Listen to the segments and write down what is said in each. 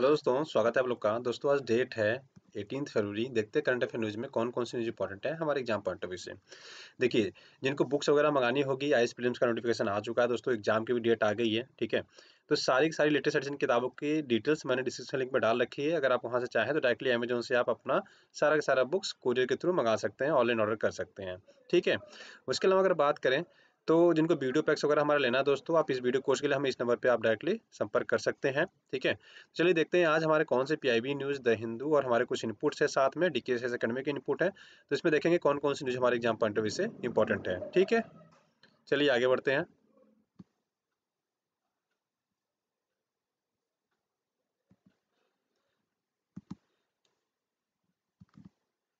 hello दोस्तों स्वागत है आप लोग का दोस्तों आज डेट है एटीन फरवरी देखते हैं करंट अफेयर न्यूज़ में कौन कौन सी न्यूज़ इंपॉर्टेंट है हमारे एग्जाम पॉइंट ऑफ व्यू से देखिए जिनको बुक्स वगैरह मंगानी होगी आई एस का नोटिफिकेशन आ चुका है दोस्तों एग्जाम की भी डेट आ गई है ठीक है तो सारी सारी लेटेस्ट एडिशन किताबों की डिटेल्स मैंने डिस्क्रिप्शन लिंक में डाल रखी है अगर आप वहाँ से चाहें तो डायरेक्टली अमेजोन से आप अपना सारा का सारा बुक्स कोरियर के थ्रू मंगा सकते हैं ऑनलाइन ऑर्डर कर सकते हैं ठीक है उसके अलावा अगर बात करें तो जिनको वीडियो पैक्स वगैरह हमारा लेना है दोस्तों आप इस वीडियो कोर्स के लिए हम इस नंबर पे आप डायरेक्टली संपर्क कर सकते हैं ठीक है चलिए देखते हैं आज हमारे कौन से पीआईबी न्यूज़ द हिंदू और हमारे कुछ इनपुट्स है साथ में डीके से के इनपुट है तो इसमें देखेंगे कौन कौन सी न्यूज़ हमारे एग्जाम पॉइंट ऑफ व्यू से इंपॉर्टेंट है ठीक है चलिए आगे बढ़ते हैं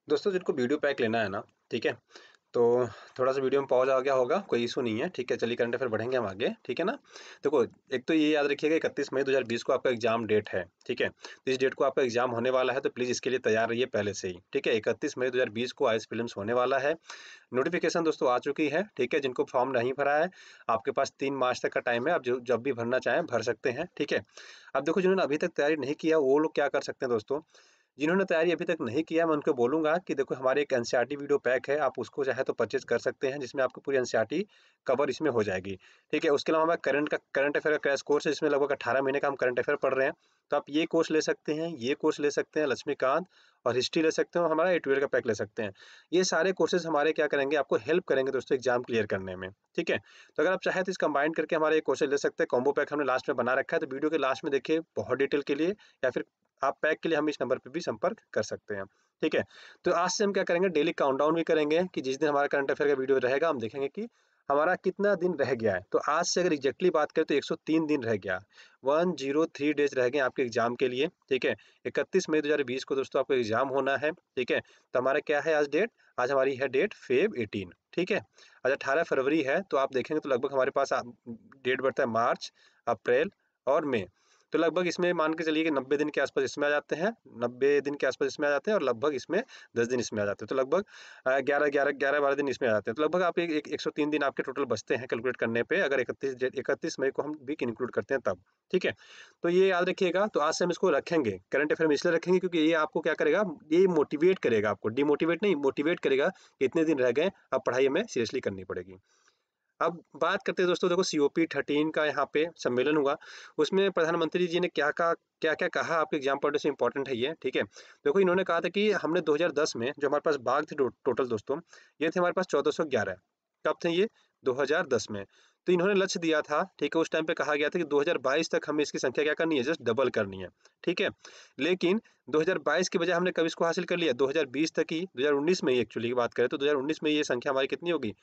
दोस्तों जिनको वीडियो पैक लेना है ना ठीक है तो थोड़ा सा वीडियो में पॉज आ गया होगा कोई इशू नहीं है ठीक है चलिए करंट अफेयर बढ़ेंगे हम आगे ठीक है ना देखो एक तो ये याद रखिएगा इकतीस मई 2020 को आपका एग्जाम डेट है ठीक है तो इस डेट को आपका एग्जाम होने वाला है तो प्लीज़ इसके लिए तैयार रहिए पहले से ही ठीक है इकतीस मई बीस को आई फिल्म होने वाला है नोटिफिकेशन दोस्तों आ चुकी है ठीक है जिनको फॉर्म नहीं भरा है आपके पास तीन मार्च तक का टाइम है आप जो जब भी भरना चाहें भर सकते हैं ठीक है अब देखो जिन्होंने अभी तक तैयारी नहीं किया वो लोग क्या कर सकते हैं दोस्तों जिन्होंने तैयारी अभी तक नहीं किया मैं उनको बोलूँगा कि देखो हमारे एक एन वीडियो पैक है आप उसको चाहे तो परचेज कर सकते हैं जिसमें आपको पूरी एन कवर इसमें हो जाएगी ठीक है उसके अलावा हमारा करंट का करंट अफेयर का क्रैश कोर्स है जिसमें लगभग अठारह महीने का हम करंट अफेयर पढ़ रहे हैं तो आप ये कोर्स ले सकते हैं ये कोर्स ले सकते हैं लक्ष्मीकांत और हिस्ट्री ले सकते हैं हमारा एटवेल का पैक ले सकते हैं ये सारे कोर्सेज हमारे क्या करेंगे आपको हेल्प करेंगे दोस्तों एग्जाम क्लियर करने में ठीक है तो अगर आप चाहे तो इस कंबाइंड करके हमारे ये कोर्सेज ले सकते हैं कॉम्बो पैक हमने लास्ट में बना रखा है तो वीडियो के लास्ट में देखिए बहुत डिटेल के लिए या फिर आप पैक के लिए हम इस नंबर पर भी संपर्क कर सकते हैं ठीक है तो आज से हम क्या करेंगे डेली काउंटडाउन भी करेंगे कि जिस दिन हमारा करंट अफेयर का वीडियो रहेगा हम देखेंगे कि हमारा कितना दिन रह गया है तो आज से अगर एग्जैक्टली बात करें तो 103 दिन रह गया 103 डेज रह गए आपके एग्जाम के लिए ठीक है 31 मई 2020 को दोस्तों आपको एग्जाम होना है ठीक है तो हमारा क्या है आज डेट आज हमारी है डेट फेब 18 ठीक है आज 18 फरवरी है तो आप देखेंगे तो लगभग हमारे पास डेट बढ़ता है मार्च अप्रैल और मई तो लगभग इसमें मान के चलिए कि नब्बे दिन के आसपास इसमें आ जाते हैं नब्बे दिन के आसपास इसमें आ जाते हैं और लगभग इसमें दस दिन इसमें आ जाते हैं तो लगभग ग्यारह ग्यारह ग्यारह बारह दिन इसमें आ जाते हैं तो लगभग आप एक, एक, सौ तीन दिन आपके टोटल बचते हैं कैलकुलेट करने पर अगर इकतीस इकतीस मई को हम वीक इंक्लूड करते हैं तब ठीक है तो ये याद रखिएगा तो आज से हम इसको रखेंगे करंट अफेयर में इसलिए रखेंगे क्योंकि ये आपको क्या करेगा ये मोटिवेट करेगा आपको डिमोटिवेट नहीं मोटिवेट करेगा कि इतने दिन रह गए अब पढ़ाई हमें सीरियसली करनी पड़ेगी अब बात करते हैं दोस्तों देखो सी ओ पी थर्टीन का यहाँ पे सम्मेलन हुआ उसमें प्रधानमंत्री जी ने क्या कहा क्या क्या कहा आपके एग्जाम पॉइंट से इंपॉर्टेंट है ये ठीक है देखो इन्होंने कहा था कि हमने 2010 में जो हमारे पास बाघ थे टोटल दोस्तों ये थे हमारे पास 1411 कब थे ये 2010 में तो इन्होंने लक्ष्य दिया था ठीक है उस टाइम पे कहा गया था कि 2022 तक हमें इसकी संख्या क्या करनी है जस्ट डबल करनी है ठीक है लेकिन 2022 के बजाय हमने कब इसको हासिल कर लिया 2020 तक ही 2019 में ही एक्चुअली बात करें तो 2019 में ये संख्या हमारी कितनी होगी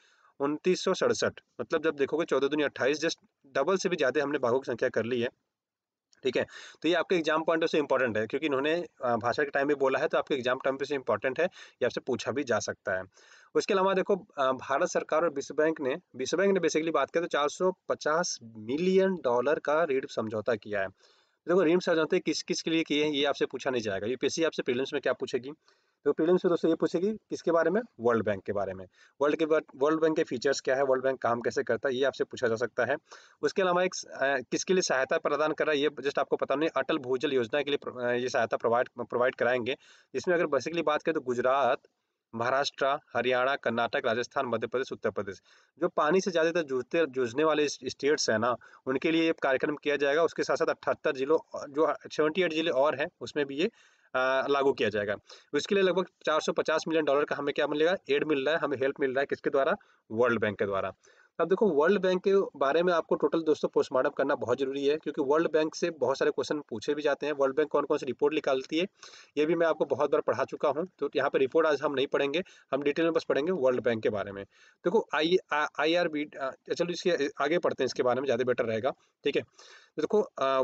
उनतीस मतलब जब देखोगे चौदह दुनिया अट्ठाईस जस्ट डबल से भी ज़्यादा हमने भागों की संख्या कर ली है ठीक है तो ये आपके एग्जाम पॉइंट से इंपॉर्टेंट है क्योंकि इन्होंने भाषा के टाइम में बोला है तो आपके एग्जाम टाइम पे से इंपॉर्टेंट है ये आपसे पूछा भी जा सकता है उसके अलावा देखो भारत सरकार और विश्व बैंक ने विश्व बैंक ने बेसिकली बात करें तो 450 मिलियन डॉलर का ऋण समझौता किया है देखो ऋण समझौते किस किस के लिए किए हैं ये आपसे पूछा नहीं जाएगा यूपीएससी आपसे प्रिलियम्स में क्या पूछेगी तो प्रीलिम्स में दोस्तों ये पूछेगी किसके बारे में वर्ल्ड बैंक के बारे में वर्ल्ड के वर्ल्ड बैंक के फीचर्स क्या है वर्ल्ड बैंक काम कैसे करता है ये आपसे पूछा जा सकता है उसके अलावा एक किसके लिए सहायता प्रदान कर रहा है ये जस्ट आपको पता नहीं अटल भूजल योजना के लिए ये सहायता प्रोवाइड प्रोवाइड कराएंगे इसमें अगर बेसिकली बात करें तो गुजरात महाराष्ट्र हरियाणा कर्नाटक राजस्थान मध्य प्रदेश उत्तर प्रदेश जो पानी से ज़्यादातर जूझते जूझने वाले स्टेट्स हैं ना उनके लिए ये कार्यक्रम किया जाएगा उसके साथ साथ अठहत्तर जिलों जो सेवेंटी एट जिले और हैं उसमें भी ये लागू किया जाएगा उसके लिए लगभग 450 मिलियन डॉलर का हमें क्या मिलेगा एड मिल रहा है हमें हेल्प मिल रहा है किसके द्वारा वर्ल्ड बैंक के द्वारा अब देखो वर्ल्ड बैंक के बारे में आपको टोटल दोस्तों पोस्टमार्टम करना बहुत जरूरी है क्योंकि वर्ल्ड बैंक से बहुत सारे क्वेश्चन पूछे भी जाते हैं वर्ल्ड बैंक कौन कौन सी रिपोर्ट निकालती है ये भी मैं आपको बहुत बार पढ़ा चुका हूँ तो यहाँ पर रिपोर्ट आज हम नहीं पढ़ेंगे हम डिटेल में बस पढ़ेंगे वर्ल्ड बैंक के बारे में देखो आई आई आर बी चलो इसके आगे पढ़ते हैं इसके बारे में ज़्यादा बेटर रहेगा ठीक है देखो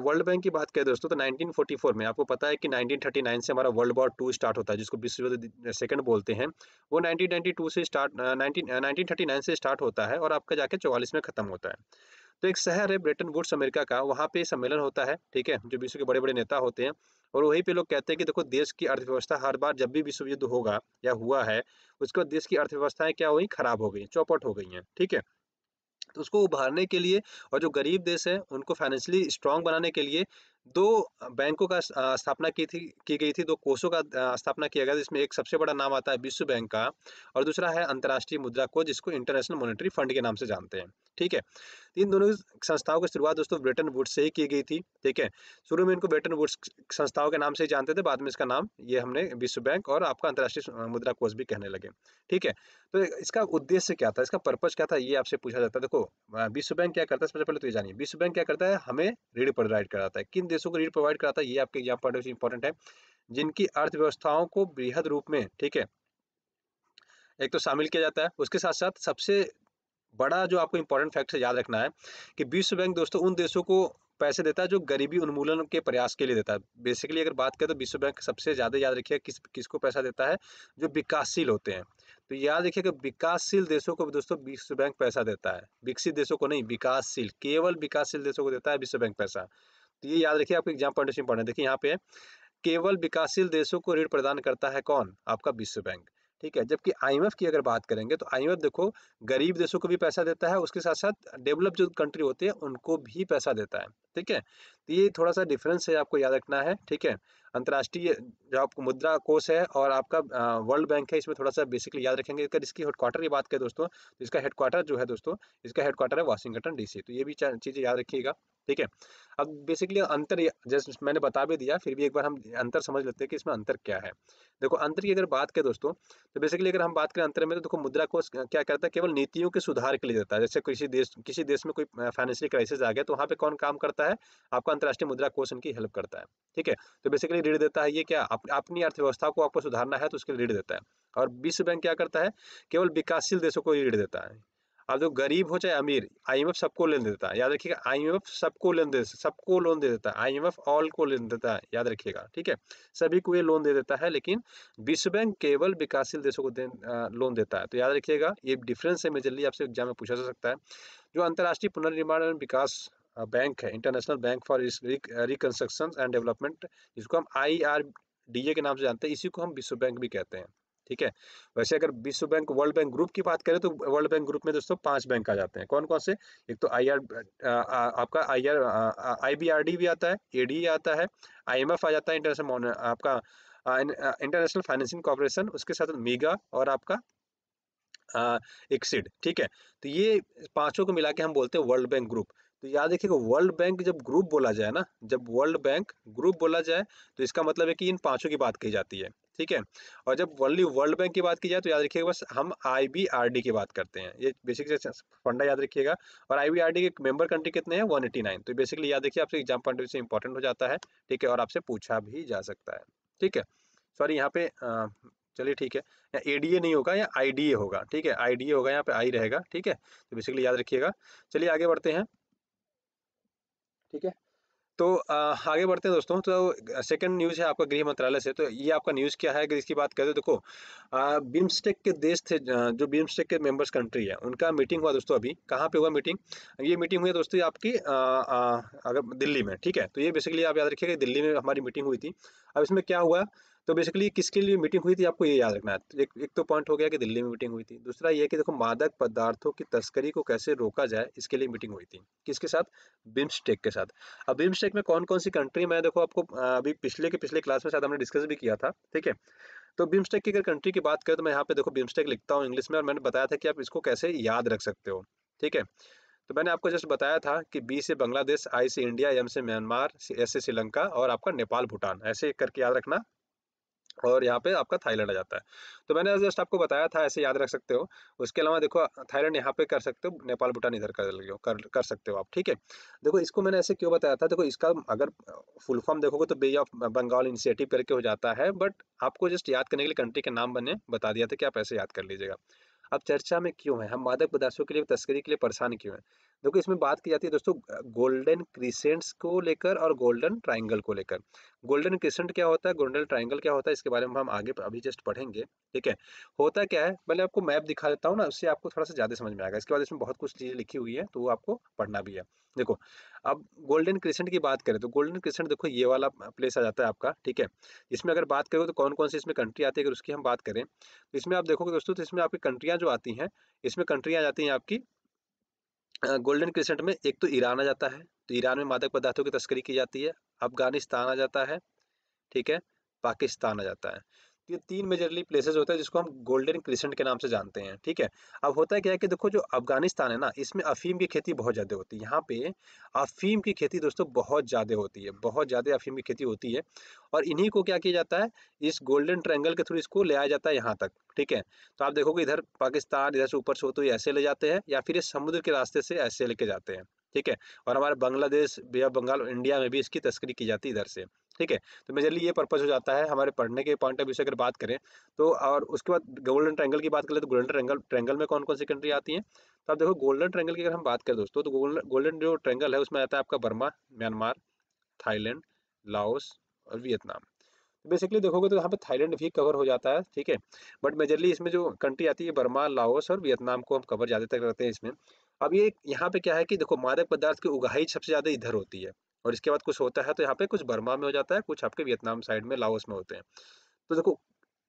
वर्ल्ड बैंक की बात करें दोस्तों तो 1944 में आपको पता है कि 1939 से हमारा वर्ल्ड वॉर टू स्टार्ट होता है जिसको विश्व युद्ध सेकंड बोलते हैं वो 1992 से स्टार्ट नाइनटीन से स्टार्ट होता है और आपका जाके चौवालीस में खत्म होता है तो एक शहर है ब्रिटेन वुड्स अमेरिका का वहाँ पे सम्मेलन होता है ठीक है जो विश्व के बड़े बड़े नेता होते हैं और वहीं पे लोग कहते हैं कि देखो देश की अर्थव्यवस्था हर बार जब भी विश्व युद्ध होगा या हुआ है उसके बाद देश की अर्थव्यवस्थाएं क्या हुई खराब हो गई चौपट हो गई हैं ठीक है तो उसको उभारने के लिए और जो गरीब देश है उनको फाइनेंशियली स्ट्रांग बनाने के लिए दो बैंकों का स्थापना की थी की गई थी दो कोषों का स्थापना किया गया जिसमें एक सबसे बड़ा नाम आता है विश्व बैंक का और दूसरा है अंतर्राष्ट्रीय मुद्रा कोष जिसको इंटरनेशनल मॉनेटरी फंड के नाम से जानते हैं ठीक है इन दोनों संस्थाओं की शुरुआत दोस्तों ब्रिटन वुड्स से ही की गई थी ठीक है शुरू में इनको ब्रिटन वुड्स संस्थाओं के नाम से ही जानते थे बाद में इसका नाम ये हमने विश्व बैंक और आपका अंतर्राष्ट्रीय मुद्रा कोष भी कहने लगे ठीक है तो इसका उद्देश्य क्या था इसका पर्पज क्या था ये आपसे पूछा जाता है देखो विश्व बैंक क्या करता है सबसे पहले तो ये जानिए विश्व बैंक क्या करता है हमें ऋण प्रोवाइड कराता है किन देशों को ऋण प्रोवाइड कराता है ये आपके यहाँ पॉइंट इंपॉर्टेंट है जिनकी अर्थव्यवस्थाओं को बृहद रूप में ठीक है एक तो शामिल किया जाता है उसके साथ साथ सबसे बड़ा जो आपको इंपॉर्टेंट फैक्टर याद रखना है कि विश्व बैंक दोस्तों उन देशों को पैसे देता है जो गरीबी उन्मूलन के प्रयास के लिए देता है बेसिकली अगर बात करें तो विश्व बैंक सबसे ज़्यादा याद रखिए किस किसको पैसा देता है जो विकासशील होते हैं तो याद रखिए कि विकासशील देशों को दोस्तों विश्व बैंक पैसा देता है विकसित देशों को नहीं विकासशील केवल विकासशील देशों को देता है विश्व बैंक पैसा तो ये याद रखिए आपको एग्जाम पॉइंट देखिए यहाँ पे केवल विकासशील देशों को ऋण प्रदान करता है कौन आपका विश्व बैंक ठीक है जबकि आईएमएफ की अगर बात करेंगे तो आईएमएफ देखो गरीब देशों को भी पैसा देता है उसके साथ साथ डेवलप जो कंट्री होती है उनको भी पैसा देता है ठीक है तो ये थोड़ा सा डिफरेंस है आपको याद रखना है ठीक है अंतर्राष्ट्रीय जो आपको मुद्रा कोष है और आपका वर्ल्ड बैंक है इसमें थोड़ा सा बेसिकली याद रखेंगे अगर इसकी हेडक्वार्टर की बात करें दोस्तों तो इसका हेडक्वार्टर जो है दोस्तों इसका हेडक्वार्टर है वाशिंगटन डीसी तो ये भी चीज़ें याद रखिएगा ठीक है अब बेसिकली अंतर जैसे मैंने बता भी दिया फिर भी एक बार हम अंतर समझ लेते हैं कि इसमें अंतर क्या है देखो अंतर की अगर बात करें दोस्तों तो बेसिकली अगर हम बात करें अंतर में तो देखो मुद्रा कोष क्या करता है केवल नीतियों के सुधार के लिए देता है जैसे किसी देश किसी देश में कोई फाइनेंशियल क्राइसिस आ गया तो वहाँ पे कौन काम करता है आपका अंतर्राष्ट्रीय मुद्रा कोष उनकी हेल्प करता है ठीक है तो बेसिकली बैंक ऋण देता है ये क्या आप, अपनी अर्थव्यवस्था को आपको सुधारना है तो उसके लिए ऋण देता है और विश्व बैंक क्या करता है केवल विकासशील देशों को ही ऋण देता है अब जो गरीब हो चाहे अमीर आई सबको लेन देता है याद रखिएगा आई सबको लेन दे सबको लोन दे देता है आई ऑल को लेन देता है याद रखिएगा ठीक है सभी को ये लोन दे देता है लेकिन विश्व बैंक केवल विकासशील देशों को दे, आ, लोन देता है तो याद रखिएगा ये डिफरेंस है मेजरली आपसे एग्जाम में पूछा जा सकता है जो अंतर्राष्ट्रीय पुनर्निर्माण एवं विकास बैंक है international bank for reconstruction and development जिसको हम आई आर डी ए के नाम से जानते हैं इसी को हम विश्व बैंक भी कहते हैं ठीक है वैसे अगर विश्व बैंक वर्ल्ड बैंक ग्रुप की बात करें तो वर्ल्ड बैंक ग्रुप में दोस्तों पांच बैंक आ जाते हैं कौन कौन से एक तो आई आर आपका I R I B R D भी आता है ए डी आता है आई एम एफ आ जाता है इंटरनेशनल आपका इंटरनेशनल फाइनेंसिंग कॉरपोरेशन उसके साथ मीगा और आपका एक्सिड ठीक है तो ये पांचों को मिला के हम बोलते हैं वर्ल्ड बैंक ग्रुप तो याद रखिएगा वर्ल्ड बैंक जब ग्रुप बोला जाए ना जब वर्ल्ड बैंक ग्रुप बोला जाए तो इसका मतलब है कि इन पांचों की बात की जाती है ठीक है और जब वर्ली वर्ल्ड बैंक की बात की जाए तो याद रखिएगा बस हम आईबीआरडी की बात करते हैं ये बेसिकली फंडा याद रखिएगा और आईबीआरडी के मेंबर कंट्री कितने हैं नाइन तो बेसिकली याद रखिए आपसे एग्जाम पॉइंट से इंपॉर्टेंट हो जाता है ठीक है और आपसे पूछा भी जा सकता है ठीक है सॉरी यहाँ पे चलिए ठीक है या ए नहीं होगा या आई होगा ठीक है आई होगा यहाँ पे आई रहेगा ठीक है तो बेसिकली याद रखिएगा चलिए आगे बढ़ते हैं ठीक है तो आगे बढ़ते हैं दोस्तों तो सेकंड न्यूज़ है आपका गृह मंत्रालय से तो ये आपका न्यूज़ क्या है अगर इसकी बात करें तो देखो बिम्स्टेक के देश थे जो बिम्स्टेक के मेंबर्स कंट्री है उनका मीटिंग हुआ दोस्तों अभी कहाँ पे हुआ मीटिंग ये मीटिंग हुई है दोस्तों आपकी अगर दिल्ली में ठीक है तो ये बेसिकली आप याद रखिएगा दिल्ली में हमारी मीटिंग हुई थी अब इसमें क्या हुआ तो बेसिकली किसके लिए मीटिंग हुई थी आपको ये याद रखना है एक, एक तो पॉइंट हो गया कि दिल्ली में मीटिंग हुई थी दूसरा ये कि देखो मादक पदार्थों की तस्करी को कैसे रोका जाए इसके लिए मीटिंग हुई थी किसके साथ बिम्स्टेक के साथ अब बिम्स्टेक में कौन कौन सी कंट्री मैं देखो आपको अभी पिछले के पिछले क्लास में शायद हमने डिस्कस भी किया था ठीक है तो बिम्स्टेक की अगर कंट्री की बात करें तो मैं यहाँ पे देखो बिम्स्टेक लिखता हूँ इंग्लिश में और मैंने बताया था कि आप इसको कैसे याद रख सकते हो ठीक है तो मैंने आपको जस्ट बताया था कि बी से बांग्लादेश आई से इंडिया एम से म्यांमार एस से श्रीलंका और आपका नेपाल भूटान ऐसे करके याद रखना और यहाँ पे आपका थाईलैंड आ जाता है तो मैंने जस्ट आपको बताया था ऐसे याद रख सकते हो उसके अलावा देखो थाईलैंड यहाँ पे कर सकते हो नेपाल भूटान इधर कर कर कर सकते हो आप ठीक है देखो इसको मैंने ऐसे क्यों बताया था देखो इसका अगर फुल फॉर्म देखोगे तो बे ऑफ बंगाल इनिशिएटिव करके हो जाता है बट आपको जस्ट याद करने के लिए कंट्री के नाम बने बता दिया था कि आप ऐसे याद कर लीजिएगा अब चर्चा में क्यों है हम मादक पदार्थों के लिए तस्करी के लिए परेशान क्यों है देखो इसमें बात की जाती है दोस्तों गोल्डन क्रिसेंट्स को लेकर और गोल्डन ट्राइंगल को लेकर गोल्डन क्रिसेंट क्या होता है गोल्डन ट्राइंगल क्या होता है इसके बारे में हम आगे अभी जस्ट पढ़ेंगे ठीक है होता क्या है पहले आपको मैप दिखा देता हूँ ना उससे आपको थोड़ा सा ज़्यादा समझ में आएगा इसके बाद इसमें बहुत कुछ चीज़ें लिखी हुई है तो वो आपको पढ़ना भी है देखो अब गोल्डन क्रिसेंट की बात करें तो गोल्डन क्रिसेंट देखो ये वाला प्लेस आ जाता है आपका ठीक है इसमें अगर बात करें तो कौन कौन सी इसमें कंट्री आती है अगर उसकी हम बात करें तो इसमें आप देखोगे दोस्तों तो इसमें आपकी कंट्रियाँ जो आती हैं इसमें कंट्रियाँ आ जाती हैं आपकी गोल्डन क्रिसेंट में एक तो ईरान आ जाता है तो ईरान में मादक पदार्थों की तस्करी की जाती है अफगानिस्तान आ जाता है ठीक है पाकिस्तान आ जाता है ये तीन मेजरली प्लेसेस होते हैं जिसको हम गोल्डन क्रिसेंट के नाम से जानते हैं ठीक है अब होता है क्या है कि देखो जो अफगानिस्तान है ना इसमें अफीम की खेती बहुत ज़्यादा होती है यहाँ पे अफीम की खेती दोस्तों बहुत ज़्यादा होती है बहुत ज़्यादा अफीम की खेती होती है और इन्हीं को क्या किया जाता है इस गोल्डन ट्रैंगल के थ्रू इसको ले आया जाता है यहाँ तक ठीक है तो आप देखोगे इधर पाकिस्तान इधर से ऊपर से हो तो ऐसे ले जाते हैं या फिर ये समुद्र के रास्ते से ऐसे लेके जाते हैं ठीक है और हमारे बांग्लादेश बिहार बंगाल और इंडिया में भी इसकी तस्करी की जाती है इधर से ठीक है तो मेजरली ये पर्पज़ हो जाता है हमारे पढ़ने के पॉइंट ऑफ व्यू से अगर बात करें तो और उसके बाद गोल्डन ट्रैंगल की बात करें तो गोल्डन ट्रैंगल ट्रैंगल में कौन कौन सी कंट्री आती हैं तो आप देखो गोल्डन ट्रैंगल की अगर हम बात करें दोस्तों तो गोल्डन गोल्डन जो ट्रैंगल है उसमें आता है आपका बर्मा म्यांमार थाईलैंड लाओस और वियतनाम बेसिकली देखोगे तो यहाँ पे थाईलैंड भी कवर हो जाता है ठीक है बट मेजरली इसमें जो कंट्री आती है बर्मा लाओस और वियतनाम को हम कवर ज़्यादातर करते हैं इसमें अब ये यहाँ पे क्या है कि देखो मादक पदार्थ की उगाही सबसे ज़्यादा इधर होती है और इसके बाद कुछ होता है तो यहाँ पे कुछ बर्मा में हो जाता है कुछ आपके वियतनाम साइड में लाओस में होते हैं तो देखो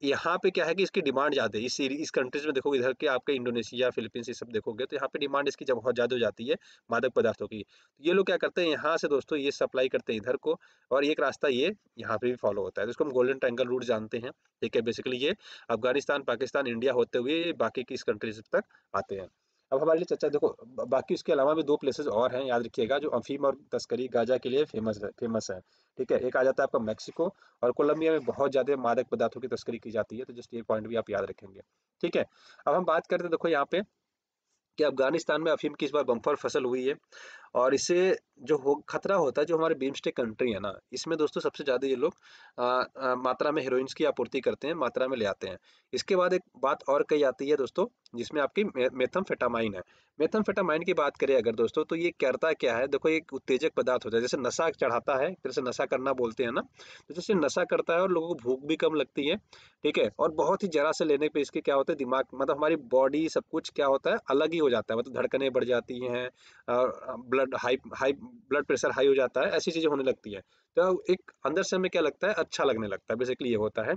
यहाँ पे क्या है कि इसकी डिमांड ज़्यादा है इस इस कंट्रीज में देखोगे इधर के आपके इंडोनेशिया फिलीपींस ये सब देखोगे तो यहाँ पे डिमांड इसकी जब बहुत ज़्यादा हो जाती है मादक पदार्थों की तो ये लोग क्या करते हैं यहाँ से दोस्तों ये सप्लाई करते हैं इधर को और एक रास्ता ये यहाँ पे भी फॉलो होता है तो इसको हम गोल्डन ट्रैंगल रूट जानते हैं ठीक है बेसिकली ये अफगानिस्तान पाकिस्तान इंडिया होते हुए बाकी किस कंट्रीज तक आते हैं अब हमारे लिए चर्चा देखो बाकी उसके अलावा भी दो प्लेसेस और हैं याद रखिएगा जो अफीम और तस्करी गाजा के लिए फेमस है फेमस है ठीक है एक आ जाता है आपका मेक्सिको और कोलंबिया में बहुत ज़्यादा मादक पदार्थों की तस्करी की जाती है तो जस्ट ये पॉइंट भी आप याद रखेंगे ठीक है अब हम बात करते हैं देखो यहाँ पे कि अफगानिस्तान में अफीम की इस बार बम्फर फसल हुई है और इसे जो हो खतरा होता है जो हमारे बीमस्टेक कंट्री है ना इसमें दोस्तों सबसे ज़्यादा ये लोग मात्रा में हीरोइंस की आपूर्ति करते हैं मात्रा में ले आते हैं इसके बाद एक बात और कही आती है दोस्तों जिसमें आपकी मे, मेथमफेटामाइन है फेटामाइन की बात करें अगर दोस्तों तो ये करता क्या है देखो एक उत्तेजक पदार्थ होता है जैसे नशा चढ़ाता है जैसे नशा करना बोलते हैं ना तो जैसे नशा करता है और लोगों को भूख भी कम लगती है ठीक है और बहुत ही जरा से लेने पर इसके क्या होते हैं दिमाग मतलब हमारी बॉडी सब कुछ क्या होता है अलग ही हो जाता है मतलब धड़कने बढ़ जाती हैं blood blood high high blood pressure high हो जाता है ऐसी चीज़ें होने लगती है तो एक अंदर से हमें क्या लगता है अच्छा लगने लगता है बेसिकली ये होता है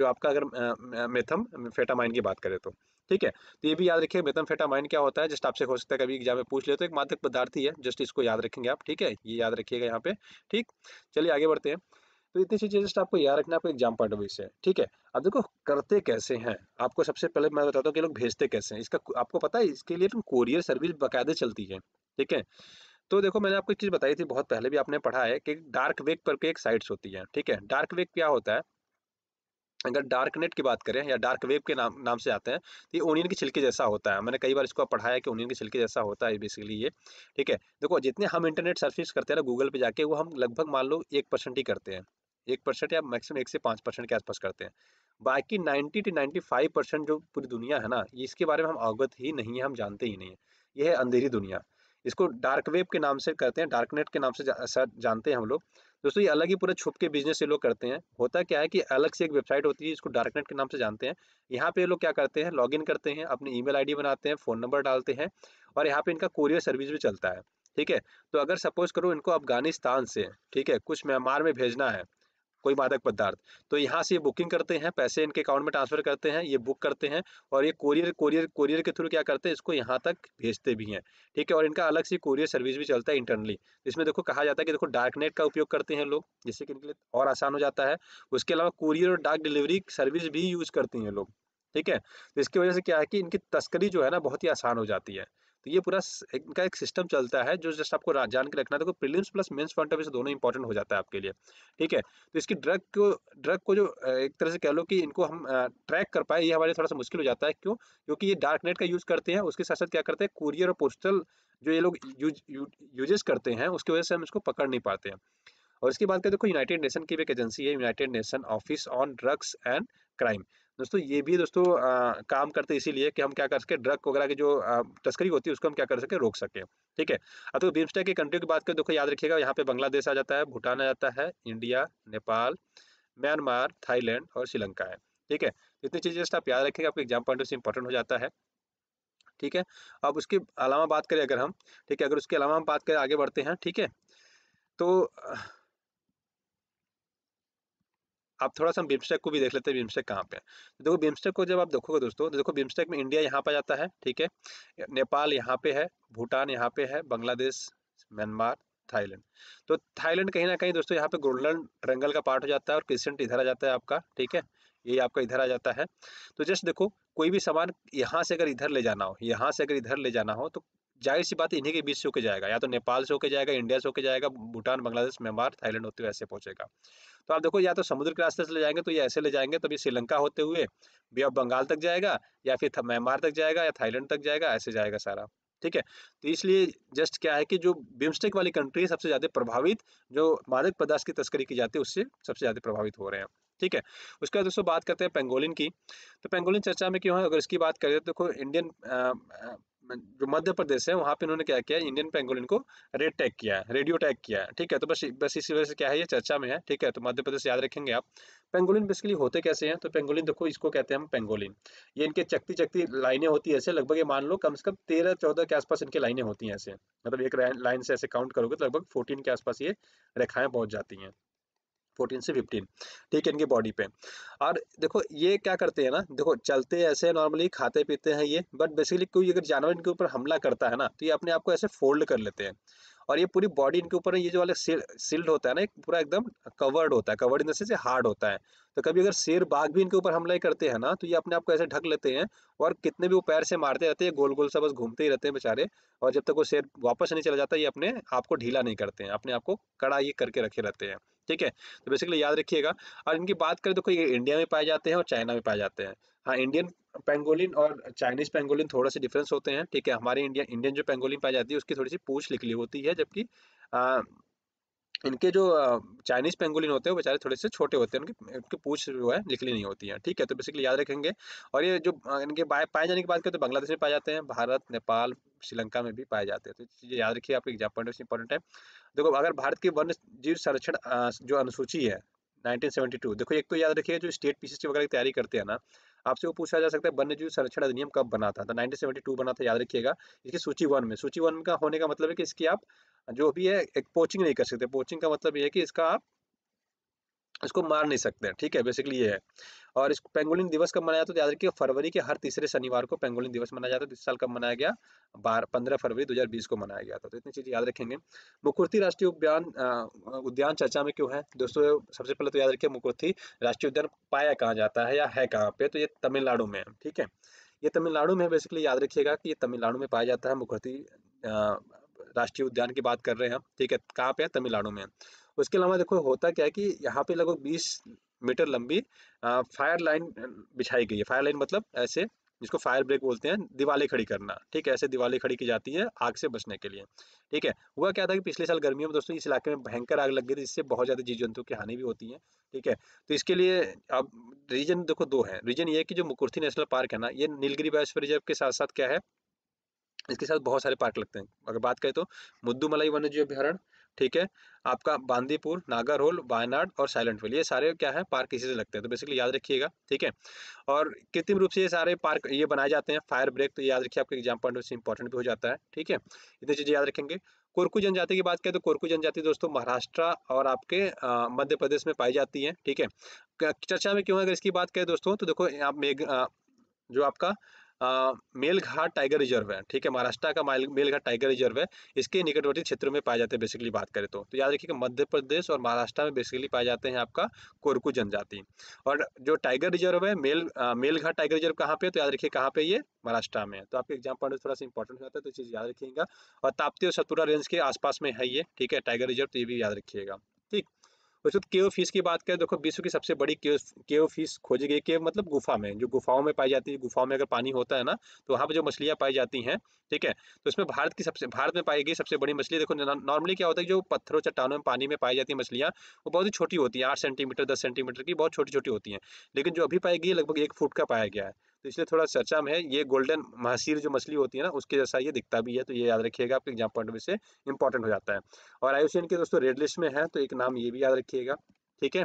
जो आपका अगर मेथम फेटामाइन की बात करें तो ठीक है तो ये भी याद रखिए मेथम फेटामाइन क्या होता है जस्ट आपसे हो सकता है कभी एग्जाम में पूछ ले तो एक मादक पदार्थ ही है जस्ट इसको याद रखेंगे आप ठीक है ये याद रखिएगा यहाँ पे ठीक चलिए आगे बढ़ते हैं तो इतनी चीज़ें जस्ट आपको याद रखना आपको एग्जाम पॉइंट ऑफ व्यू से ठीक है अब देखो करते कैसे हैं आपको सबसे पहले मैं बताता हूँ कि लोग भेजते कैसे हैं इसका आपको पता है इसके लिए कोरियर सर्विस बाकायदे चलती है ठीक है तो देखो मैंने आपको एक चीज़ बताई थी बहुत पहले भी आपने पढ़ा है कि डार्क वेक पर एक साइट्स होती है ठीक है डार्क वेक क्या होता है अगर डार्क नेट की बात करें या डार्क वेब के नाम नाम से आते हैं तो ये ओनियन के छिलके जैसा होता है मैंने कई बार इसको पढ़ाया कि ओनियन के छिलके जैसा होता है बेसिकली ये ठीक है देखो जितने हम इंटरनेट सर्फिस करते हैं ना गूगल पे जाके वो हम लगभग मान लो एक परसेंट ही करते हैं एक परसेंट या मैक्सिमम एक से पाँच परसेंट के आसपास करते हैं बाकी ninety two ninety five percent जो पूरी दुनिया है ना इसके बारे में हम अवगत ही नहीं है हम जानते ही नहीं है यह है अंधेरी दुनिया इसको डार्क वेब के नाम से करते हैं डार्कनेट के नाम से जा, जानते हैं हम लोग दोस्तों ये अलग ही पूरा छुप के बिजनेस ये लोग करते हैं होता क्या है कि अलग से एक वेबसाइट होती है इसको डार्कनेट के नाम से जानते हैं यहाँ पे ये लोग क्या करते हैं लॉगिन करते हैं अपनी ईमेल आईडी बनाते हैं फ़ोन नंबर डालते हैं और यहाँ पे इनका कोरियर सर्विस भी चलता है ठीक है तो अगर सपोज करो इनको अफगानिस्तान से ठीक है कुछ म्यांमार में भेजना है कोई मादक पदार्थ तो यहाँ से ये बुकिंग करते हैं पैसे इनके अकाउंट में ट्रांसफर करते हैं ये बुक करते हैं और ये कोरियर कोरियर कोरियर के थ्रू क्या करते हैं इसको यहाँ तक भेजते भी हैं ठीक है और इनका अलग से कोरियर सर्विस भी चलता है इंटरनली इसमें देखो कहा जाता है कि देखो डार्क नेट का उपयोग करते हैं लोग जिससे कि इनके लिए और आसान हो जाता है उसके अलावा कोरियर और डार्क डिलीवरी सर्विस भी यूज करते हैं लोग ठीक है तो इसकी वजह से क्या है कि इनकी तस्करी जो है ना बहुत ही आसान हो जाती है तो ये पूरा इनका एक सिस्टम चलता है जो जस्ट आपको जान के रखना देखो prelims plus mains point of view दोनों इंपॉर्टेंट हो जाता है आपके लिए ठीक है तो इसकी ड्रग को ड्रग को जो एक तरह से कह लो कि इनको हम ट्रैक कर पाए ये हमारे थोड़ा सा मुश्किल हो जाता है क्यों क्योंकि ये डार्क नेट का यूज़ करते हैं उसके साथ साथ क्या करते हैं कुरियर और पोस्टल जो ये लोग यूज यूजेस करते हैं उसकी वजह से हम इसको पकड़ नहीं पाते हैं और इसकी बात करें देखो यूनाइटेड नेशन की भी एक एजेंसी है United Nation office on drugs and crime दोस्तों ये भी दोस्तों आ, काम करते इसीलिए कि हम क्या कर सके ड्रग वगैरह की जो तस्करी होती है उसको हम क्या कर सके रोक सके ठीक है अब तो बिम्स्टेक की कंट्री की बात करें देखो याद रखिएगा यहाँ पे बांग्लादेश आ जाता है भूटान आ जाता है इंडिया नेपाल म्यांमार थाईलैंड और श्रीलंका है ठीक है तो इतनी चीज़ आप याद रखेंगे आपके एग्जाम पॉइंट से इंपॉर्टेंट हो जाता है ठीक है अब उसके अलावा बात करें अगर हम ठीक है अगर उसके अलावा हम बात करें आगे बढ़ते हैं ठीक है तो आप थोड़ा सा बिम्स्टेक को भी देख लेते हैं बिम्स्टेक कहाँ पे तो देखो बिम्स्टेक को जब आप देखोगे दोस्तों तो देखो बिम्स्टेक में इंडिया यहाँ पर जाता है ठीक है नेपाल यहाँ पे है भूटान यहाँ पे है बांग्लादेश म्यांमार थाईलैंड तो थाईलैंड कहीं ना कहीं दोस्तों यहाँ पे गोल्डन ट्रेंगल का पार्ट हो जाता है और क्रिसेंट इधर आ जाता है आपका ठीक है ये आपका इधर आ जाता है तो जस्ट देखो कोई भी सामान यहाँ से अगर इधर ले जाना हो यहाँ से अगर इधर ले जाना हो तो जाहिर सी बात इन्हीं के बीच से होकर जाएगा या तो नेपाल से होकर जाएगा इंडिया से होकर जाएगा भूटान बांग्लादेश म्यांमार थाईलैंड होते हुए ऐसे पहुंचेगा तो आप देखो या तो समुद्र के रास्ते से ले जाएंगे तो ये ऐसे ले जाएंगे तभी श्रीलंका होते हुए बे ऑफ बंगाल तक जाएगा या फिर म्यांमार तक जाएगा या थाईलैंड तक जाएगा ऐसे जाएगा सारा ठीक है तो इसलिए जस्ट क्या है कि जो बिम्स्टेक वाली कंट्री सबसे ज़्यादा प्रभावित जो मादक पदार्थ की तस्करी की जाती है उससे सबसे ज़्यादा प्रभावित हो रहे हैं ठीक है उसके बाद दोस्तों बात करते हैं पेंगोलिन की तो पेंगोलिन चर्चा में क्यों है अगर इसकी बात करें तो देखो इंडियन जो मध्य प्रदेश है वहाँ पे इन्होंने क्या किया इंडियन पेंगोलिन को रेड टैग किया है रेडियो टैग किया है ठीक है तो बस बस इसी वजह से क्या है ये चर्चा में है ठीक है तो मध्य प्रदेश याद रखेंगे आप पेंगोलिन बेसिकली होते कैसे हैं तो पेंगोलिन देखो इसको कहते हैं हम पेंगोलिन ये इनके चकती चकती लाइनें होती है ऐसे लगभग ये मान लो कम से कम तेरह चौदह के आसपास इनकी लाइनें होती हैं ऐसे मतलब एक लाइन से ऐसे काउंट करोगे तो लगभग फोर्टीन के आसपास ये रेखाएं पहुंच जाती हैं फोर्टीन से फिफ्टीन ठीक है इनकी बॉडी पे और देखो ये क्या करते हैं ना देखो चलते ऐसे नॉर्मली खाते पीते हैं ये बट बेसिकली कोई अगर जानवर इनके ऊपर हमला करता है ना तो ये अपने आप को ऐसे फोल्ड कर लेते हैं और ये पूरी बॉडी इनके ऊपर ये जो वाले सील्ड होता है ना पूरा एकदम कवर्ड होता है कवर्ड इन द हार्ड होता है तो कभी अगर शेर बाघ भी इनके ऊपर हमला करते हैं ना तो ये अपने आप को ऐसे ढक लेते हैं और कितने भी वो पैर से मारते रहते हैं गोल गोल सा बस घूमते ही रहते हैं बेचारे और जब तक वो शेर वापस नहीं चला जाता ये अपने आप को ढीला नहीं करते हैं अपने आप को कड़ा ये करके रखे रहते हैं ठीक है तो बेसिकली याद रखिएगा और इनकी बात करें तो ये इंडिया में पाए जाते हैं और चाइना में पाए जाते हैं हाँ इंडियन पेंगोलिन और चाइनीज पेंगोलिन थोड़ा से डिफरेंस होते हैं ठीक है हमारे इंडिया इंडियन जो पेंगोलिन पाई जाती है उसकी थोड़ी सी पूछ निकली होती है जबकि इनके जो चाइनीज पेंगुलिन होते हैं बेचारे थोड़े से छोटे होते हैं उनकी उनकी पूछ जो है निकली नहीं होती है ठीक है तो बेसिकली याद रखेंगे और ये जो इनके पाए जाने की बात करें तो बांग्लादेश में पाए जाते हैं भारत नेपाल श्रीलंका में भी पाए जाते हैं तो चीज़ें याद रखिए आपके एग्जाम पॉइंट इंपॉर्टेंट है देखो अगर भारत की वन्य जीव संरक्षण जो अनुसूची है 1972 देखो एक तो याद रखिए जो स्टेट पीसीसी वगैरह की तैयारी करते हैं ना आपसे वो पूछा जा सकता है वन्य जीव संरक्षण अधिनियम कब बना था तो 1972 बना था याद रखिएगा इसकी सूची वन में सूची वन का होने का मतलब है कि इसकी आप जो भी है एक पोचिंग नहीं कर सकते पोचिंग का मतलब ये है कि इसका आप इसको मार नहीं सकते हैं ठीक है बेसिकली ये है और इस पेंगोलिन दिवस कब मनाया जाता है तो याद रखिए फरवरी के हर तीसरे शनिवार को पेंगोलिन दिवस मनाया जाता है तो इस साल कब मनाया गया बारह पंद्रह फरवरी 2020 को मनाया गया था तो इतनी चीज़ याद रखेंगे मुकुर्थी राष्ट्रीय उद्यान उद्यान चर्चा में क्यों है दोस्तों सबसे पहले तो याद रखिए मुकुर्थी राष्ट्रीय उद्यान पाया कहाँ जाता है या है कहाँ पे तो ये तमिलनाडु में है ठीक है ये तमिलनाडु में बेसिकली याद रखिएगा कि ये तमिलनाडु में पाया जाता है मुकुर्थी राष्ट्रीय उद्यान की बात कर रहे हैं हम ठीक है कहाँ पे है तमिलनाडु में उसके अलावा देखो होता क्या है कि यहाँ पे लगभग बीस मीटर लंबी फायर लाइन बिछाई गई है फायर लाइन मतलब ऐसे जिसको फायर ब्रेक बोलते हैं दिवाली खड़ी करना ठीक है ऐसे दिवाली खड़ी की जाती है आग से बचने के लिए ठीक है हुआ क्या था कि पिछले साल गर्मियों में दोस्तों इस इलाके में भयंकर आग लग गई थी जिससे बहुत ज़्यादा जीव जंतु की हानि भी होती है ठीक है तो इसके लिए अब रीजन देखो दो है रीजन ये की कि जो मुकुर्थी नेशनल पार्क है ना ये नीलगिरी बायोस्फीयर रिजर्व के साथ साथ क्या है इसके साथ बहुत सारे पार्क लगते हैं अगर बात करें तो मुद्दूमलाई वन्य जीव अभ्यारण ठीक है आपका बांदीपुर नागरहोल वायनाड और साइलेंट वैली ये सारे क्या है पार्क इसी से लगते हैं तो बेसिकली याद रखिएगा ठीक है और कृत्रिम रूप से ये सारे पार्क ये बनाए जाते हैं फायर ब्रेक तो याद रखिए आपके एग्जाम पॉइंट से इंपॉर्टेंट भी हो जाता है ठीक है इतनी चीज़ें याद रखेंगे कोरकू जनजाति की बात करें तो कोरकू जनजाति दोस्तों महाराष्ट्र और आपके मध्य प्रदेश में पाई जाती है ठीक है चर्चा में क्यों अगर इसकी बात करें दोस्तों तो देखो आप मेघ जो आपका मेलघाट टाइगर रिजर्व है ठीक है महाराष्ट्र का मेलघाट टाइगर रिजर्व है इसके निकटवर्ती क्षेत्रों में पाए जाते हैं बेसिकली बात करें तो, तो याद रखिएगा मध्य प्रदेश और महाराष्ट्र में बेसिकली पाए जाते हैं आपका कोरकू जनजाति और जो टाइगर रिजर्व है मेल मेलघाट टाइगर रिजर्व कहाँ पे तो याद रखिए कहाँ पे ये महाराष्ट्र में है तो आपके एग्जाम पॉइंट थोड़ा सा इंपॉर्टेंट हो जाता है तो चीज़ याद रखिएगा और ताप्ती और सतुरा रेंज के आसपास में है ये ठीक है टाइगर रिजर्व तो ये भी याद रखिएगा ठीक उसके तो बाद केव फिश की बात करें देखो विश्व की सबसे बड़ी केव केव फिश खोजी गई केव मतलब गुफा में जो गुफाओं में पाई जाती है गुफाओं में अगर पानी होता है ना तो वहाँ पर जो मछलियाँ पाई जाती हैं ठीक है तो इसमें भारत की सबसे भारत में पाई गई सबसे बड़ी मछली देखो नॉर्मली क्या होता है जो पत्थरों चट्टानों में पानी में पाई जाती है मछलियाँ वो बहुत ही छोटी होती हैं आठ सेंटीमीटर दस सेंटीमीटर की बहुत छोटी छोटी होती हैं लेकिन जो अभी पाई गई लगभग एक फुट का पाया गया है तो इसलिए थोड़ा चर्चा में है ये गोल्डन महसीर जो मछली होती है ना उसके जैसा ये दिखता भी है तो ये याद रखिएगा आपके एग्जाम पॉइंट में से इंपॉर्टेंट हो जाता है और आयुषन के दोस्तों रेड लिस्ट में है तो एक नाम ये भी याद रखिएगा ठीक है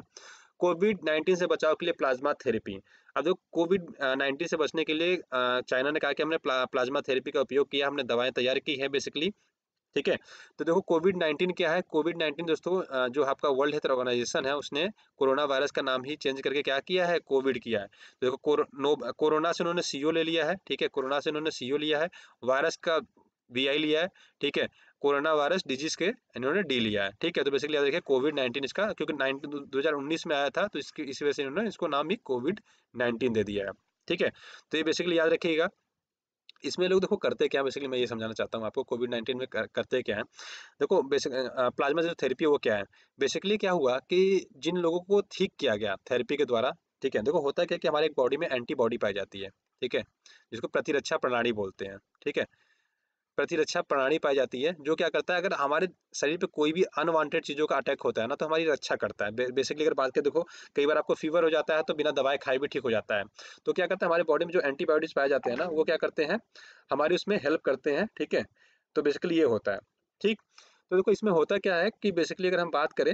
कोविड 19 से बचाव के लिए प्लाज्मा थेरेपी अब जो कोविड 19 से बचने के लिए चाइना ने कहा कि हमने प्ला, प्लाज्मा थेरेपी का उपयोग किया हमने दवाएं तैयार की हैं बेसिकली ठीक है तो देखो कोविड नाइन्टीन क्या है कोविड नाइन्टीन दोस्तों जो आपका वर्ल्ड हेल्थ ऑर्गेनाइजेशन है उसने कोरोना वायरस का नाम ही चेंज करके क्या किया है कोविड किया है तो देखो कोरोना से उन्होंने सीओ ले लिया है ठीक है कोरोना से उन्होंने सीओ लिया है वायरस का वी आई लिया है ठीक है कोरोना वायरस डिजीज के इन्होंने डी लिया है ठीक है तो बेसिकली देखिए कोविड नाइन्टीन इसका क्योंकि नाइनटीन दो हज़ार उन्नीस में आया था तो इसकी इसी वजह से इन्होंने इसको नाम ही कोविड नाइन्टीन दे दिया है ठीक है तो ये बेसिकली याद रखिएगा इसमें लोग देखो करते क्या बेसिकली मैं ये समझाना चाहता हूँ आपको कोविड नाइन्टीन में कर, करते क्या है देखो बेसिक प्लाज्मा जो थेरेपी वो क्या है बेसिकली क्या हुआ कि जिन लोगों को ठीक किया गया थेरेपी के द्वारा ठीक है देखो होता क्या कि हमारे बॉडी में एंटीबॉडी पाई जाती है ठीक है जिसको प्रतिरक्षा प्रणाली बोलते हैं ठीक है प्रतिरक्षा अच्छा प्रणाली पाई जाती है जो क्या करता है अगर हमारे शरीर पे कोई भी अनवांटेड चीज़ों का अटैक होता है ना तो हमारी रक्षा अच्छा करता है बे, बेसिकली अगर बात करें देखो कई बार आपको फीवर हो जाता है तो बिना दवाई खाए भी ठीक हो जाता है तो क्या करता है हमारे बॉडी में जो एंटीबायोटिक्स पाए जाते हैं ना वो क्या करते हैं हमारी उसमें हेल्प करते हैं ठीक है तो बेसिकली ये होता है ठीक तो देखो इसमें होता क्या है कि बेसिकली अगर हम बात करें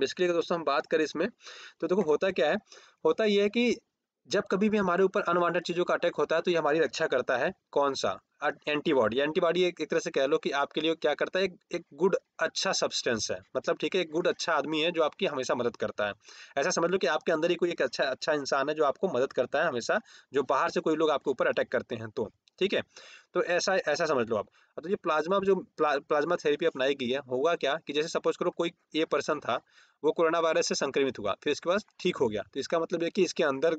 बेसिकली अगर दोस्तों हम बात करें इसमें तो देखो होता क्या है होता ये है कि जब कभी भी हमारे ऊपर अनवांटेड चीज़ों का अटैक होता है तो ये हमारी रक्षा अच्छा करता है कौन सा एंटीबॉडी एंटीबॉडी एक, एक तरह से कह लो कि आपके लिए क्या करता है एक एक गुड अच्छा सब्सटेंस है मतलब ठीक है एक गुड अच्छा आदमी है जो आपकी हमेशा मदद करता है ऐसा समझ लो कि आपके अंदर ही कोई एक अच्छा अच्छा इंसान है जो आपको मदद करता है हमेशा जो बाहर से कोई लोग आपके ऊपर अटैक करते हैं तो ठीक है तो ऐसा ऐसा समझ लो आप तो ये प्लाज्मा जो प्ला, प्लाज्मा थेरेपी अपनाई गई है होगा क्या कि जैसे सपोज करो कोई ए पर्सन था वो कोरोना वायरस से संक्रमित हुआ फिर इसके बाद ठीक हो गया तो इसका मतलब ये कि इसके अंदर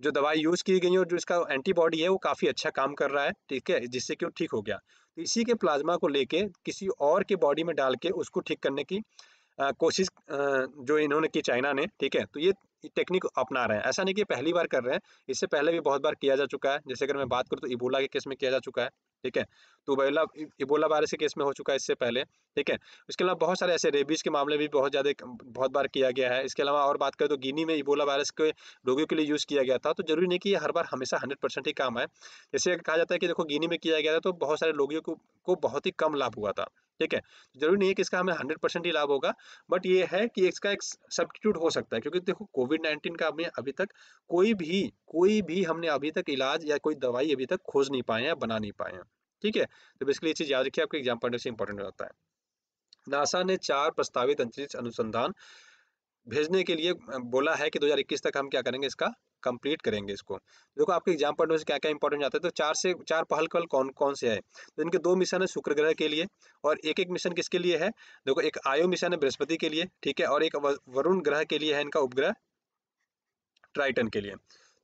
जो दवाई यूज़ की गई और जो इसका एंटीबॉडी है वो काफ़ी अच्छा काम कर रहा है ठीक है जिससे कि वो ठीक हो गया तो इसी के प्लाज्मा को लेके किसी और के बॉडी में डाल के उसको ठीक करने की आ, कोशिश आ, जो इन्होंने की चाइना ने ठीक है तो ये टेक्निक अपना रहे हैं ऐसा नहीं कि पहली बार कर रहे हैं इससे पहले भी बहुत बार किया जा चुका है जैसे अगर मैं बात करूँ तो इबोला के केस में किया जा चुका है ठीक है तो वेला इबोला वायरस के केस में हो चुका है इससे पहले ठीक है इसके अलावा बहुत सारे ऐसे रेबीज के मामले भी बहुत ज़्यादा बहुत बार किया गया है इसके अलावा और बात करें तो गिनी में इबोला वायरस के रोगियों के लिए यूज़ किया गया था तो जरूरी नहीं कि ये हर बार हमेशा हंड्रेड परसेंट ही काम है जैसे कहा जाता है कि देखो गिनी में किया गया था तो बहुत सारे रोगियों को, को बहुत ही कम लाभ हुआ था ठीक है तो जरूरी नहीं है कि इसका हमें हंड्रेड परसेंट ही लाभ होगा बट ये है कि इसका एक सब्सटीट्यूट हो सकता है क्योंकि देखो कोविड नाइन्टीन का हमें अभी तक कोई भी कोई भी हमने अभी तक इलाज या कोई दवाई अभी तक खोज नहीं पाए हैं बना नहीं पाए हैं ठीक है तो बेसिकली ये चीज़ याद रखिए आपके एग्जाम पॉइंट से इंपॉर्टेंट हो है नासा ने चार प्रस्तावित अंतरिक्ष अनुसंधान भेजने के लिए बोला है कि 2021 तक हम क्या करेंगे इसका कंप्लीट करेंगे इसको देखो आपके एग्जाम पॉइंट से क्या क्या इंपॉर्टेंट आता है तो चार से चार पहल कल कौन कौन से है तो इनके दो मिशन है शुक्र ग्रह के लिए और एक एक मिशन किसके लिए है देखो एक आयो मिशन है बृहस्पति के लिए ठीक है और एक वरुण ग्रह के लिए है इनका उपग्रह ट्राइटन के लिए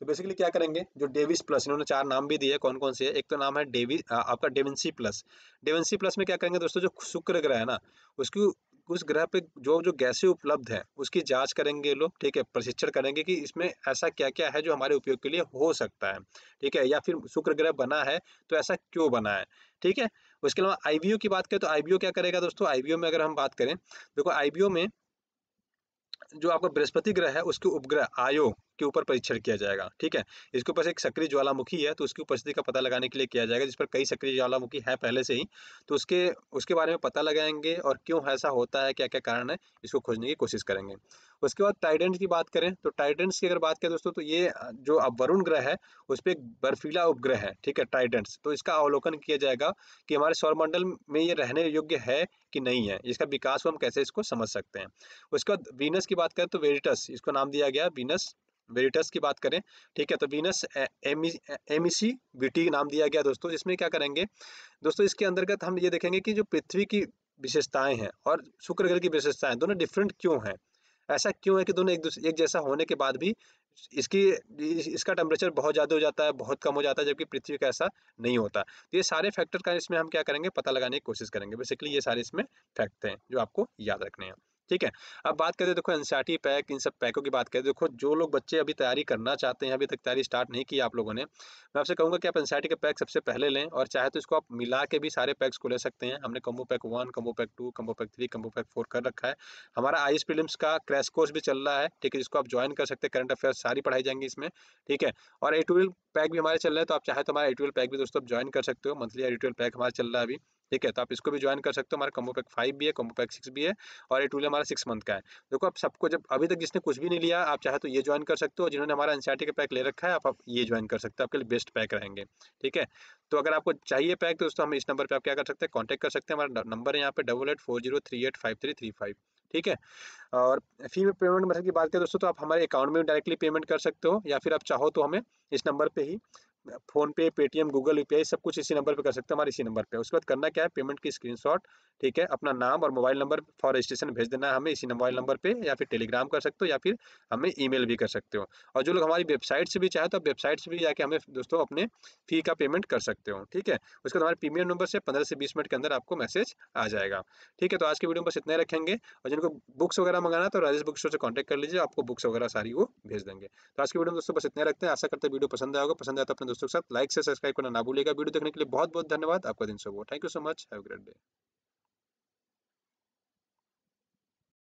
तो बेसिकली क्या करेंगे जो डेविस प्लस इन्होंने चार नाम भी दिए कौन कौन से है एक तो नाम है डेवी आपका डेवेंसी प्लस डेवेंसी प्लस में क्या करेंगे दोस्तों जो शुक्र ग्रह है ना उसकी उस ग्रह पे जो जो गैसें उपलब्ध है उसकी जांच करेंगे लोग ठीक है प्रशिक्षण करेंगे कि इसमें ऐसा क्या क्या है जो हमारे उपयोग के लिए हो सकता है ठीक है या फिर शुक्र ग्रह बना है तो ऐसा क्यों बना है ठीक है उसके अलावा आईबीओ की बात करें तो आईबीओ क्या करेगा दोस्तों आईबीओ में अगर हम बात करें देखो आईबीओ में जो आपका बृहस्पति ग्रह है उसके उपग्रह आयो के ऊपर परीक्षण किया जाएगा ठीक है इसके ऊपर एक सक्रिय ज्वालामुखी है तो उसकी उपस्थिति का पता लगाने के लिए किया जाएगा जिस पर कई सक्रिय ज्वालामुखी है पहले से ही तो उसके उसके बारे में पता लगाएंगे और क्यों ऐसा होता है क्या क्या कारण है इसको खोजने की कोशिश करेंगे उसके बाद टाइडेंट की बात करें तो टाइडेंट्स की अगर बात करें दोस्तों तो ये जो अब वरुण ग्रह है उस पर एक बर्फीला उपग्रह है ठीक है टाइडेंट्स तो इसका अवलोकन किया जाएगा कि हमारे सौरमंडल में ये रहने योग्य है कि नहीं है इसका विकास हम कैसे इसको समझ सकते हैं उसके बाद वीनस की बात करें तो वेरिटस इसको नाम दिया गया वीनस वेरिटस की बात करें ठीक है तो वीनस एम ई सी नाम दिया गया दोस्तों इसमें क्या करेंगे दोस्तों इसके अंतर्गत हम ये देखेंगे कि जो पृथ्वी की विशेषताएं हैं और शुक्र ग्रह की विशेषताएं दोनों डिफरेंट क्यों हैं ऐसा क्यों है कि दोनों एक दूसरे एक जैसा होने के बाद भी इसकी इसका टेम्परेचर बहुत ज़्यादा हो जाता है बहुत कम हो जाता है जबकि पृथ्वी का ऐसा नहीं होता तो ये सारे फैक्टर का इसमें हम क्या करेंगे पता लगाने की कोशिश करेंगे बेसिकली ये सारे इसमें फैक्ट हैं जो आपको याद रखने हैं ठीक है अब बात करते हैं देखो एनसीआरटी पैक इन सब पैकों की बात करें देखो जो लोग बच्चे अभी तैयारी करना चाहते हैं अभी तक तैयारी स्टार्ट नहीं की आप लोगों ने मैं आपसे कहूँगा कि आप एनसीआरटी के पैक सबसे पहले लें और चाहे तो इसको आप मिला के भी सारे पैक्स को ले सकते हैं हमने combo pack one combo pack two combo pack three combo pack four कर रखा है हमारा आई एस का क्रैश कोर्स भी चल रहा है ठीक है जिसको आप ज्वाइन कर सकते हैं करंट अफेयर सारी पढ़ाई जाएंगी इसमें ठीक है और ए पैक भी हमारे चल रहे हैं तो आप चाहे तो हमारा ए पैक भी दोस्तों आप ज्वाइन कर सकते हो मंथली ए पैक हमारा चल रहा है अभी ठीक है तो आप इसको भी ज्वाइन कर सकते हो हमारा कम्बो पैक फाइव भी है कम्बो पैक सिक्स भी है और ये टूल हमारा सिक्स मंथ का है देखो आप सबको जब अभी तक जिसने कुछ भी नहीं लिया आप चाहे तो ये ज्वाइन कर सकते हो जिन्होंने हमारा एनसीआरटी का पैक ले रखा है आप, ये ज्वाइन कर सकते हो आपके लिए बेस्ट पैक रहेंगे ठीक है तो अगर आपको चाहिए पैक तो दोस्तों हम इस नंबर पर आप क्या कर सकते हैं कॉन्टेक्ट कर सकते हैं हमारा नंबर है यहाँ पे double eight four zero three eight five three three five ठीक है और फी में पेमेंट मेथड की बात करें दोस्तों तो आप हमारे अकाउंट में डायरेक्टली पेमेंट कर सकते हो या फिर आप चाहो तो हमें इस नंबर पे ही PhonePe Paytm Google UPI सब कुछ इसी नंबर पे कर सकते हैं हमारे इसी नंबर पे उसके बाद करना क्या है पेमेंट की स्क्रीनशॉट ठीक है अपना नाम और मोबाइल नंबर फॉर रजिस्ट्रेशन भेज देना है हमें इसी मोबाइल नंबर पे या फिर टेलीग्राम कर सकते हो या फिर हमें ईमेल भी कर सकते हो और जो लोग हमारी वेबसाइट से भी चाहे तो आप वेबसाइट से भी जाके हमें दोस्तों अपने फी का पेमेंट कर सकते हो ठीक है उसके बाद हमारे प्रीमियम नंबर से पंद्रह से बीस मिनट के अंदर आपको मैसेज आ जाएगा ठीक है तो आज के वीडियो में बस इतना ही रखेंगे और जिनको बुक्स वगैरह मंगाना तो राजेश बुक स्टोर से कॉन्टैक्ट कर लीजिए आपको बुक्स वगैरह सारी वो भेज देंगे तो आज की वीडियो में दोस्तों बस इतना रखते हैं आशा करते हैं वीडियो पसंद आएगा पसंद आया तो अपने दोस्तों के साथ लाइक से सब्सक्राइब करना ना भूलेगा वीडियो देखने के लिए बहुत बहुत धन्यवाद आपका दिन सुबह thank you so much have great day